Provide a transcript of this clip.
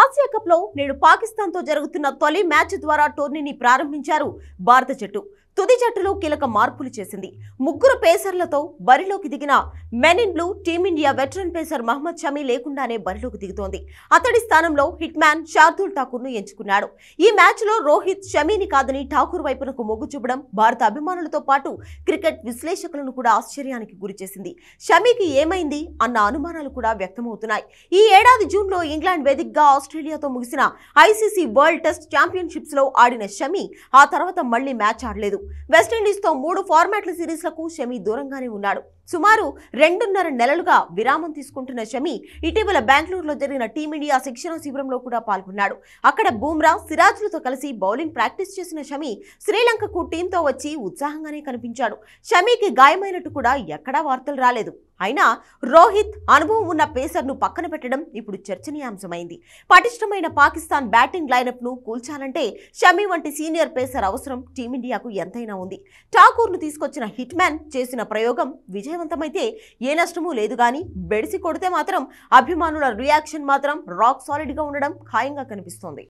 Asia cup లో నేడు పాకిస్తాన్ తో జరుగుతున్న తొలి మ్యాచ్ ద్వారా టోర్నీని ప్రారంభించారు భారత జట్టు తుది జట్టులో కీలక మార్పులు చేసింది ముగ్గురు పేసర్లతో బరిలోకి దిగిన men in blue team India veteran pacer Mohammed Shami లేకుండానే బరిలోకి దిగుతోంది అతడి స్థానంలో హిట్ మ్యాన్ శార్దుల్ ఠాకూర్ను ఎంచుకున్నాడు ఈ మ్యాచ్లో రోహిత్ షమీని కాదని ఠాకూర్ వైపునకు మొగ్గు చూపడం భారత అభిమానులతో పాటు క్రికెట్ విశ్లేషకులను కూడా ఆశ్చర్యానికి గురిచేసింది షమీకి ఏమైంది అన్న అనుమానాలు కూడా వ్యక్తమవుతున్నాయి ఈ ఏడాది జూన్లో ఇంగ్లాండ్ వేదికగా ఆస్ట్రేలియాతో ముగిసిన ఐసీసీ వరల్డ్ టెస్ట్ ఛాంపియన్షిప్స్లో ఆడిన షమీ ఆ తర్వాత మళ్లీ మ్యాచ్ ఆడలేదు వెస్టిండీస్తో మూడు ఫార్మాట్ల సిరీస్లకు షమి దూరంగానే ఉన్నాడు సుమారు రెండున్నర నెలలుగా విరామం తీసుకుంటున్న షమి ఇటీవల బెంగళూరులో జరిగిన టీమిండియా శిక్షణ శిబిరంలో కూడా పాల్గొన్నాడు అక్కడ బూమ్రా సిరాజులతో కలిసి బౌలింగ్ ప్రాక్టీస్ చేసిన షమి శ్రీలంకకు టీంతో వచ్చి ఉత్సాహంగానే కనిపించాడు షమీకి గాయమైనట్టు కూడా ఎక్కడా వార్తలు రాలేదు అయినా రోహిత్ అనుభవం ఉన్న పేసర్ను పక్కన పెట్టడం ఇప్పుడు చర్చనీయాంశమైంది పటిష్టమైన పాకిస్తాన్ బ్యాటింగ్ లైనప్ను కూల్చాలంటే షమీ వంటి సీనియర్ పేసర్ అవసరం టీమిండియాకు ఎంతైనా ఉంది ఠాకూర్ను తీసుకొచ్చిన మ్యాన్ చేసిన ప్రయోగం విజయవంతమైతే ఏ నష్టమూ లేదు కానీ బెడిసి కొడితే మాత్రం అభిమానుల రియాక్షన్ మాత్రం రాక్ సాలిడ్గా ఉండడం ఖాయంగా కనిపిస్తోంది